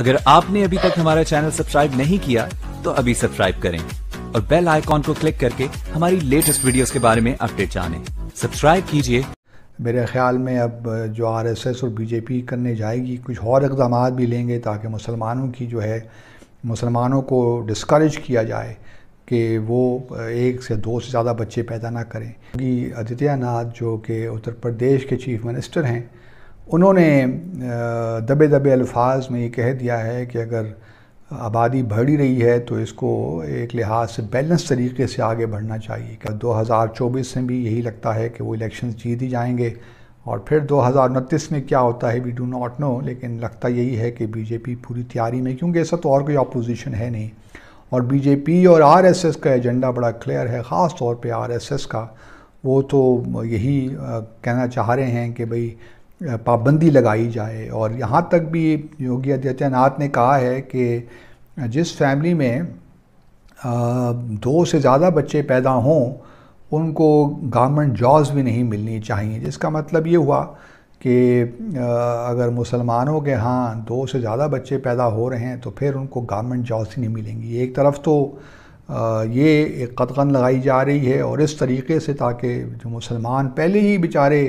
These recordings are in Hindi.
अगर आपने अभी तक हमारा चैनल सब्सक्राइब नहीं किया तो अभी सब्सक्राइब करें और बेल आइकॉन को क्लिक करके हमारी लेटेस्ट वीडियोस के बारे में अपडेट जानें सब्सक्राइब कीजिए मेरे ख्याल में अब जो आरएसएस और बीजेपी करने जाएगी कुछ और इकदाम भी लेंगे ताकि मुसलमानों की जो है मुसलमानों को डिस्करेज किया जाए कि वो एक से दो से ज़्यादा बच्चे पैदा ना करें क्योंकि आदित्यनाथ जो कि उत्तर प्रदेश के चीफ़ मिनिस्टर हैं उन्होंने दबे दबे अल्फाज में ये कह दिया है कि अगर आबादी बढ़ रही है तो इसको एक लिहाज से बैलेंस तरीके से आगे बढ़ना चाहिए क्या दो हज़ार चौबीस में भी यही लगता है कि वो इलेक्शन जीत ही जाएंगे और फिर दो हज़ार उनतीस में क्या होता है वी डू नॉट नो लेकिन लगता यही है कि बीजेपी पूरी तैयारी में क्योंकि ऐसा तो और कोई अपोजिशन है नहीं और बीजेपी और आरएसएस का एजेंडा बड़ा क्लियर है ख़ास तौर पे आरएसएस का वो तो यही कहना चाह रहे हैं कि भाई पाबंदी लगाई जाए और यहाँ तक भी योगी आदित्यनाथ ने कहा है कि जिस फैमिली में दो से ज़्यादा बच्चे पैदा हों उनको गवर्नमेंट जॉब्स भी नहीं मिलनी चाहिए जिसका मतलब ये हुआ कि अगर मुसलमानों के यहाँ दो से ज़्यादा बच्चे पैदा हो रहे हैं तो फिर उनको गवर्नमेंट जॉब्स ही नहीं मिलेंगी एक तरफ तो ये एक कदकन लगाई जा रही है और इस तरीके से ताकि जो मुसलमान पहले ही बेचारे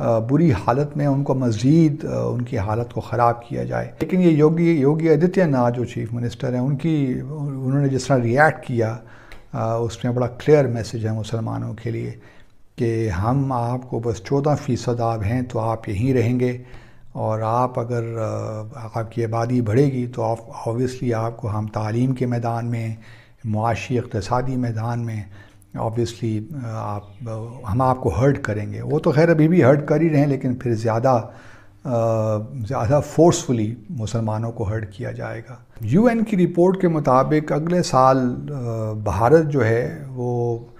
बुरी हालत में उनको मज़ीद उनकी हालत को ख़राब किया जाए लेकिन ये योगी योगी आदित्यनाथ जो चीफ़ मिनिस्टर हैं उनकी उन्होंने जिस तरह रिएक्ट किया उसमें बड़ा क्लियर मैसेज है मुसलमानों के लिए कि हम आपको बस चौदह फ़ीसद आप हैं तो आप यहीं रहेंगे और आप अगर आपकी आबादी बढ़ेगी तो आप ऑबियसली आपको हम तालीम के मैदान में मुआशी इकतसादी मैदान में ऑब्वियसली uh, आप uh, हम आपको हर्ट करेंगे वो तो खैर अभी भी हर्ट कर ही रहे हैं लेकिन फिर ज़्यादा uh, ज़्यादा फोर्सफुली मुसलमानों को हर्ट किया जाएगा यूएन की रिपोर्ट के मुताबिक अगले साल भारत जो है वो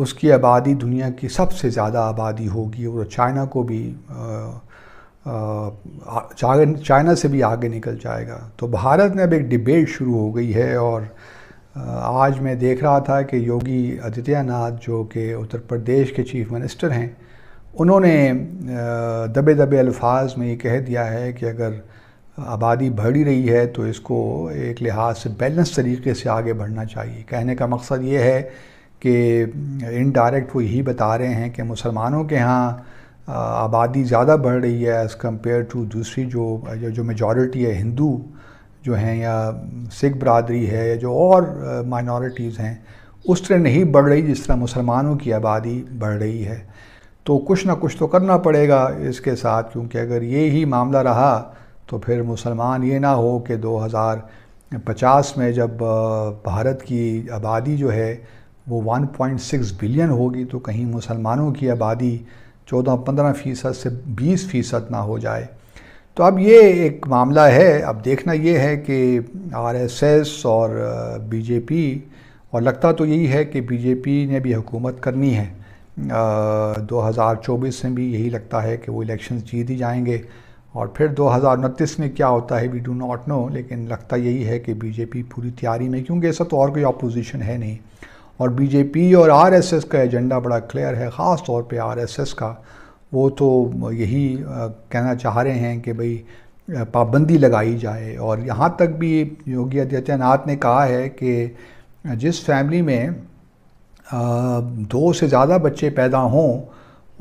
उसकी आबादी दुनिया की सबसे ज़्यादा आबादी होगी और चाइना को भी चाइना से भी आगे निकल जाएगा तो भारत में अब एक डिबेट शुरू हो गई है और आज मैं देख रहा था कि योगी आदित्यनाथ जो कि उत्तर प्रदेश के चीफ मिनिस्टर हैं उन्होंने दबे दबे अल्फाज में ये कह दिया है कि अगर आबादी बढ़ रही है तो इसको एक लिहाज से बैलेंस तरीके से आगे बढ़ना चाहिए कहने का मकसद ये है कि इनडायरेक्ट वो यही बता रहे हैं कि मुसलमानों के यहाँ आबादी ज़्यादा बढ़ रही है एज़ कम्पेयर टू दूसरी जो जो मेजॉरिटी है हिंदू जो हैं या सिख बरदरी है या जो और माइनॉरिटीज़ हैं उस तरह नहीं बढ़ रही जिस तरह मुसलमानों की आबादी बढ़ रही है तो कुछ ना कुछ तो करना पड़ेगा इसके साथ क्योंकि अगर ये ही मामला रहा तो फिर मुसलमान ये ना हो कि 2050 में जब भारत की आबादी जो है वो 1.6 बिलियन होगी तो कहीं मुसलमानों की आबादी 14-15 फ़ीसद से 20 फ़ीसद ना हो जाए तो अब ये एक मामला है अब देखना ये है कि आरएसएस और बीजेपी और लगता तो यही है कि बीजेपी ने भी हुकूमत करनी है दो हज़ार चौबीस में भी यही लगता है कि वो इलेक्शन जीत ही जाएंगे और फिर दो हज़ार में क्या होता है वी डू नॉट नो लेकिन लगता यही है कि बीजेपी पूरी तैयारी में क्योंकि ऐसा तो और कोई अपोजिशन है नहीं और बीजेपी और आरएसएस का एजेंडा बड़ा क्लियर है ख़ास तौर पे आरएसएस का वो तो यही कहना चाह रहे हैं कि भाई पाबंदी लगाई जाए और यहाँ तक भी योगी आदित्यनाथ ने कहा है कि जिस फैमिली में दो से ज़्यादा बच्चे पैदा हों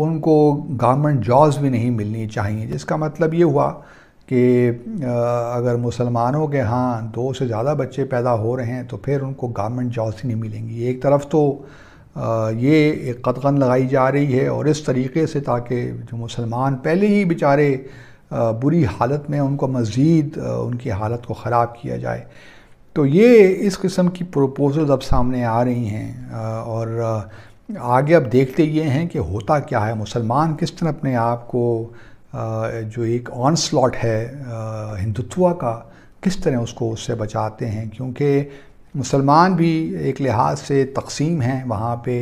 उनको गवर्नमेंट जॉब्स भी नहीं मिलनी चाहिए जिसका मतलब ये हुआ कि अगर मुसलमानों के यहाँ दो से ज़्यादा बच्चे पैदा हो रहे हैं तो फिर उनको गवर्नमेंट जॉब्स ही नहीं मिलेंगी एक तरफ तो ये एक कदगन लगाई जा रही है और इस तरीके से ताकि जो मुसलमान पहले ही बेचारे बुरी हालत में उनको मज़ीद उनकी हालत को ख़राब किया जाए तो ये इस किस्म की प्रोपोज़ल अब सामने आ रही हैं और आगे अब देखते ये हैं कि होता क्या है मुसलमान किस तरह अपने आप को जो एक ऑन स्लॉट है हिंदुत्व का किस तरह उसको उससे बचाते हैं क्योंकि मुसलमान भी एक लिहाज से तकसीम हैं वहाँ पे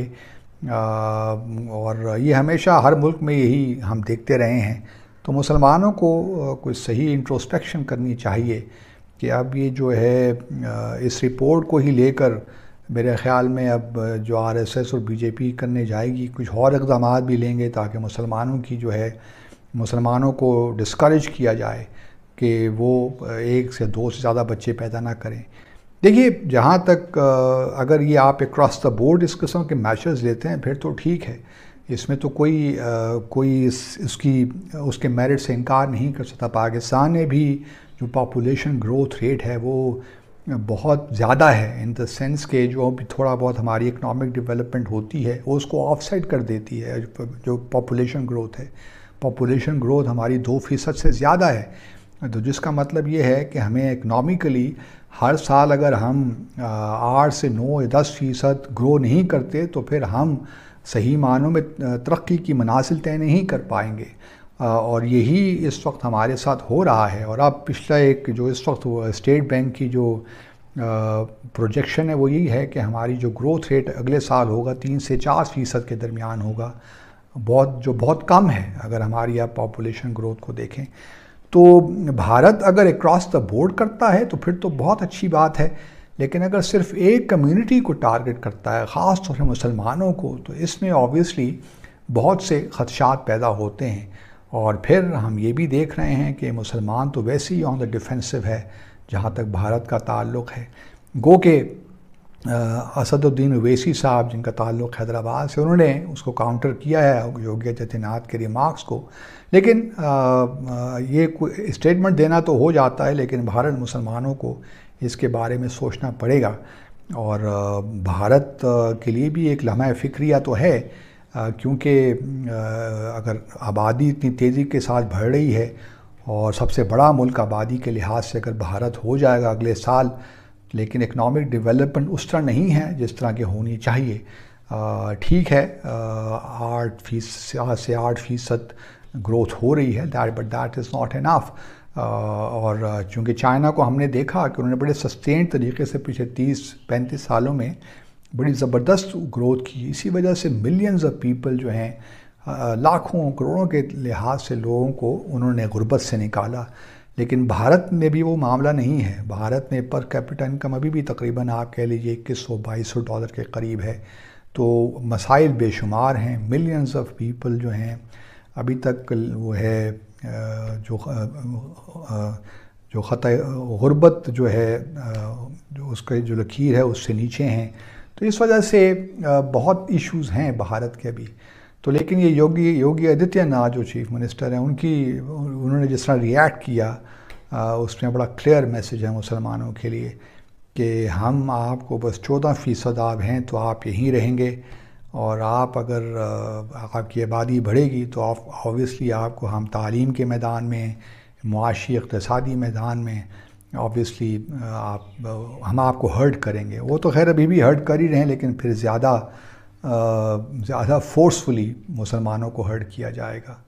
और ये हमेशा हर मुल्क में यही हम देखते रहे हैं तो मुसलमानों को कुछ सही इंट्रोस्पेक्शन करनी चाहिए कि अब ये जो है इस रिपोर्ट को ही लेकर मेरे ख़्याल में अब जो आरएसएस और बीजेपी करने जाएगी कुछ और इकदाम भी लेंगे ताकि मुसलमानों की जो है मुसलमानों को डिस्करेज किया जाए कि वो एक से दो से ज़्यादा बच्चे पैदा ना करें देखिए जहाँ तक अगर ये आप एक्रॉस द बोर्ड इस किस्म के मैचेस लेते हैं फिर तो ठीक है इसमें तो कोई कोई इस, इसकी उसके मेरिट से इनकार नहीं कर सकता पाकिस्तान में भी जो पॉपुलेशन ग्रोथ रेट है वो बहुत ज़्यादा है इन द सेंस के जो भी थोड़ा बहुत हमारी इकोनॉमिक डेवलपमेंट होती है वो उसको ऑफसेट कर देती है जो पॉपुलेशन ग्रोथ है पॉपुलेशन ग्रोथ हमारी दो फीसद से ज़्यादा है तो जिसका मतलब ये है कि हमें इकनॉमिकली हर साल अगर हम आठ से नौ या दस फीसद ग्रो नहीं करते तो फिर हम सही मानों में तरक्की की मनासिल तय नहीं कर पाएंगे और यही इस वक्त हमारे साथ हो रहा है और अब पिछला एक जो इस वक्त स्टेट बैंक की जो प्रोजेक्शन है वो यही है कि हमारी जो ग्रोथ रेट अगले साल होगा तीन से चार फीसद के दरमियान होगा बहुत जो बहुत कम है अगर हमारी आप पॉपुलेशन ग्रोथ को देखें तो भारत अगर अक्रॉस द बोर्ड करता है तो फिर तो बहुत अच्छी बात है लेकिन अगर सिर्फ एक कम्युनिटी को टारगेट करता है ख़ास तौर से मुसलमानों को तो इसमें ऑब्वियसली बहुत से खदशात पैदा होते हैं और फिर हम ये भी देख रहे हैं कि मुसलमान तो वैसे ही ऑन द डिफेंसिव है जहाँ तक भारत का ताल्लुक है गो के असदुद्दीन ओवैसी साहब जिनका ताल्लुक़ हैदराबाद से उन्होंने उसको काउंटर किया है योगी आदित्यनाथ के रिमार्क्स को लेकिन आ, ये स्टेटमेंट देना तो हो जाता है लेकिन भारत मुसलमानों को इसके बारे में सोचना पड़ेगा और भारत के लिए भी एक लम्हा फ़िक्रिया तो है क्योंकि अगर आबादी इतनी तेज़ी के साथ बढ़ रही है और सबसे बड़ा मुल्क आबादी के लिहाज से अगर भारत हो जाएगा अगले साल लेकिन इकनॉमिक डेवलपमेंट उस तरह नहीं है जिस तरह के होनी चाहिए ठीक है आठ फीस से आठ फीसद ग्रोथ हो रही है that but that is not enough और चूँकि चाइना को हमने देखा कि उन्होंने बड़े सस्टेन तरीके से पिछले तीस पैंतीस सालों में बड़ी ज़बरदस्त ग्रोथ की इसी वजह से मिलियंस ऑफ पीपल जो हैं लाखों करोड़ों के लिहाज से लोगों को उन्होंने गुर्बत से निकाला लेकिन भारत में भी वो मामला नहीं है भारत में पर कैपिटल इनकम अभी भी तकरीबन आप कह लीजिए इक्कीस सौ बाईस सौ डॉलर के करीब है तो मसाइल बेशुमार हैं मिलियंस ऑफ पीपल जो हैं अभी तक वो है जो जो ख़त गुरबत जो है जो उसके जो लकीर है उससे नीचे हैं तो इस वजह से बहुत इश्यूज़ हैं भारत के अभी तो लेकिन ये योगी योगी आदित्यनाथ जो चीफ मिनिस्टर हैं उनकी उन्होंने जिस तरह रिएक्ट किया आ, उसमें बड़ा क्लियर मैसेज है मुसलमानों के लिए कि हम आपको बस चौदह फ़ीसद आप हैं तो आप यहीं रहेंगे और आप अगर आपकी आबादी बढ़ेगी तो आप ऑबियसली आपको हम तालीम के मैदान में मुआशी इकतसादी मैदान में ऑबियसली आप हम आपको हर्ट करेंगे वो तो खैर अभी भी हर्ट कर ही रहे हैं लेकिन फिर ज़्यादा ज़्यादा फोर्सफुली मुसलमानों को हर्ट किया जाएगा